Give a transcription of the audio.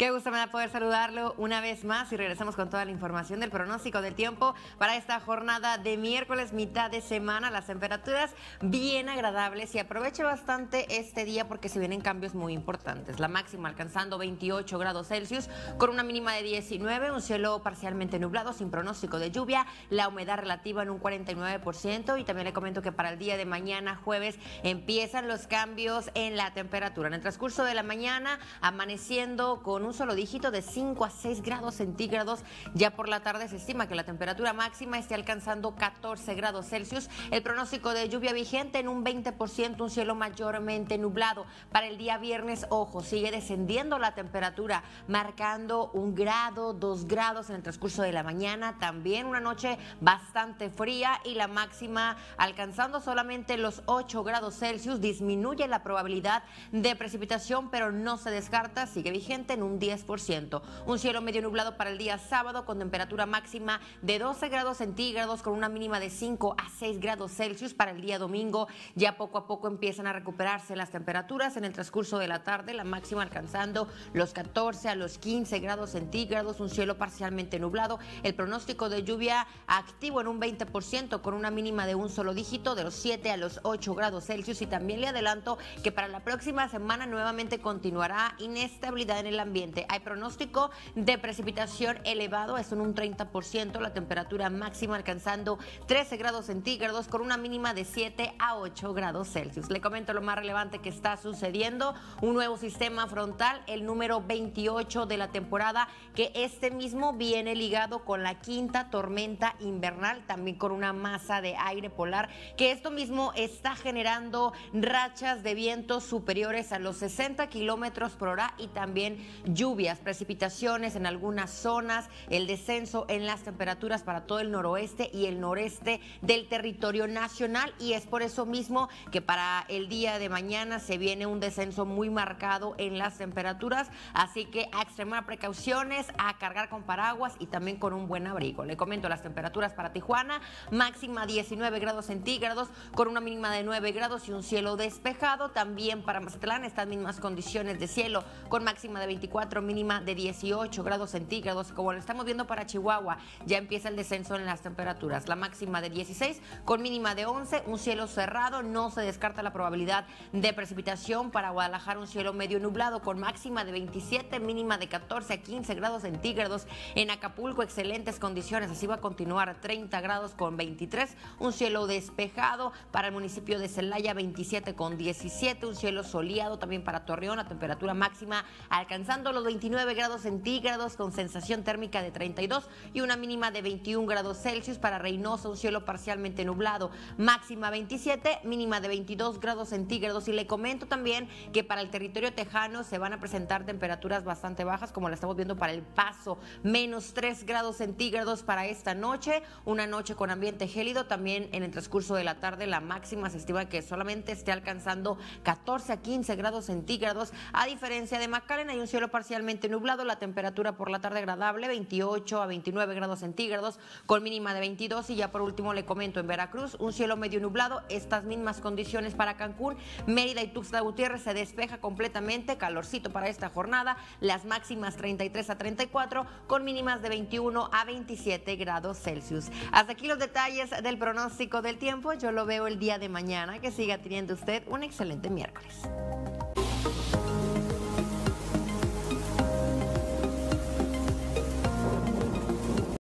Qué gusto me da poder saludarlo una vez más y regresamos con toda la información del pronóstico del tiempo para esta jornada de miércoles, mitad de semana. Las temperaturas bien agradables y aproveche bastante este día porque se vienen cambios muy importantes. La máxima alcanzando 28 grados Celsius con una mínima de 19, un cielo parcialmente nublado sin pronóstico de lluvia, la humedad relativa en un 49% y también le comento que para el día de mañana jueves empiezan los cambios en la temperatura. En el transcurso de la mañana amaneciendo con un un solo dígito de 5 a 6 grados centígrados. Ya por la tarde se estima que la temperatura máxima esté alcanzando 14 grados Celsius. El pronóstico de lluvia vigente en un 20%, un cielo mayormente nublado. Para el día viernes, ojo, sigue descendiendo la temperatura, marcando un grado, dos grados en el transcurso de la mañana. También una noche bastante fría y la máxima alcanzando solamente los 8 grados Celsius. Disminuye la probabilidad de precipitación, pero no se descarta, sigue vigente en un 10%. Un cielo medio nublado para el día sábado con temperatura máxima de 12 grados centígrados con una mínima de 5 a 6 grados Celsius para el día domingo. Ya poco a poco empiezan a recuperarse las temperaturas en el transcurso de la tarde, la máxima alcanzando los 14 a los 15 grados centígrados, un cielo parcialmente nublado. El pronóstico de lluvia activo en un 20% con una mínima de un solo dígito de los 7 a los 8 grados Celsius y también le adelanto que para la próxima semana nuevamente continuará inestabilidad en el ambiente hay pronóstico de precipitación elevado, es en un 30%, la temperatura máxima alcanzando 13 grados centígrados con una mínima de 7 a 8 grados Celsius. Le comento lo más relevante que está sucediendo, un nuevo sistema frontal, el número 28 de la temporada, que este mismo viene ligado con la quinta tormenta invernal, también con una masa de aire polar, que esto mismo está generando rachas de vientos superiores a los 60 kilómetros por hora y también lluvias, precipitaciones en algunas zonas, el descenso en las temperaturas para todo el noroeste y el noreste del territorio nacional y es por eso mismo que para el día de mañana se viene un descenso muy marcado en las temperaturas, así que a extremar precauciones, a cargar con paraguas y también con un buen abrigo. Le comento las temperaturas para Tijuana, máxima 19 grados centígrados con una mínima de 9 grados y un cielo despejado, también para Mazatlán estas mismas condiciones de cielo con máxima de 24 mínima de 18 grados centígrados. Como lo estamos viendo para Chihuahua, ya empieza el descenso en las temperaturas. La máxima de 16 con mínima de 11, un cielo cerrado, no se descarta la probabilidad de precipitación. Para Guadalajara, un cielo medio nublado con máxima de 27, mínima de 14 a 15 grados centígrados. En Acapulco, excelentes condiciones, así va a continuar 30 grados con 23, un cielo despejado. Para el municipio de Celaya, 27 con 17, un cielo soleado también para Torreón, la temperatura máxima alcanzando los 29 grados centígrados con sensación térmica de 32 y una mínima de 21 grados Celsius para Reynosa, un cielo parcialmente nublado, máxima 27, mínima de 22 grados centígrados. Y le comento también que para el territorio tejano se van a presentar temperaturas bastante bajas, como la estamos viendo para el paso, menos 3 grados centígrados para esta noche, una noche con ambiente gélido, también en el transcurso de la tarde la máxima se estima que solamente esté alcanzando 14 a 15 grados centígrados, a diferencia de McAllen hay un cielo parcialmente parcialmente nublado, la temperatura por la tarde agradable, 28 a 29 grados centígrados, con mínima de 22. Y ya por último le comento, en Veracruz, un cielo medio nublado, estas mismas condiciones para Cancún, Mérida y Tuxtla Gutiérrez se despeja completamente, calorcito para esta jornada, las máximas 33 a 34, con mínimas de 21 a 27 grados Celsius. Hasta aquí los detalles del pronóstico del tiempo, yo lo veo el día de mañana, que siga teniendo usted un excelente miércoles.